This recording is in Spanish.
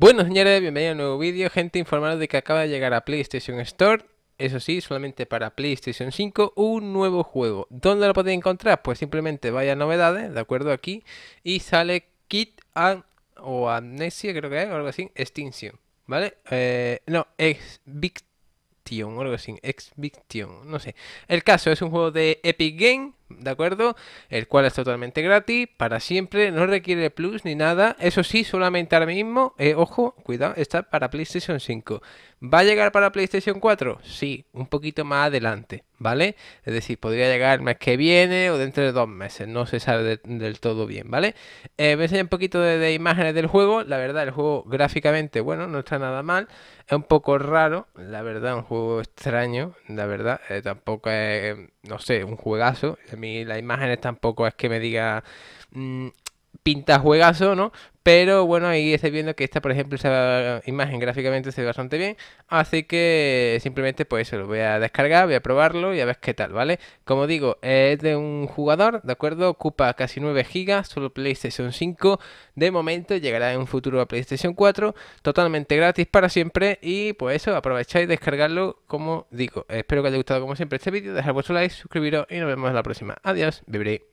Bueno señores, bienvenidos a un nuevo vídeo. Gente, informaros de que acaba de llegar a PlayStation Store, eso sí, solamente para PlayStation 5, un nuevo juego. ¿Dónde lo podéis encontrar? Pues simplemente vaya a novedades, ¿de acuerdo? Aquí, y sale Kit o Amnesia, creo que es, o algo así, Extinction, ¿vale? Eh, no, Exviction, o algo así, Exviction, no sé. El caso es un juego de Epic Game ¿de acuerdo? El cual es totalmente gratis, para siempre, no requiere plus ni nada. Eso sí, solamente ahora mismo, eh, ojo, cuidado, está para PlayStation 5. ¿Va a llegar para PlayStation 4? Sí, un poquito más adelante. ¿vale? Es decir, podría llegar el mes que viene o dentro de dos meses, no se sabe del todo bien, ¿vale? Eh, voy un poquito de, imágenes del juego, la verdad, el juego gráficamente, bueno, no está nada mal, es un poco raro, la verdad, un juego extraño, la verdad, eh, tampoco es, no sé, un juegazo, a mí las imágenes tampoco es que me diga... Mm, pinta juegazo, ¿no? Pero bueno, ahí estáis viendo que esta, por ejemplo, esa imagen gráficamente se ve bastante bien. Así que simplemente pues eso, lo voy a descargar, voy a probarlo y a ver qué tal, ¿vale? Como digo, es de un jugador, ¿de acuerdo? Ocupa casi 9 GB, solo PlayStation 5. De momento llegará en un futuro a PlayStation 4, totalmente gratis para siempre. Y pues eso, aprovecháis, descargarlo, como digo. Espero que os haya gustado como siempre este vídeo, dejar vuestro like, suscribiros y nos vemos en la próxima. Adiós, viviré.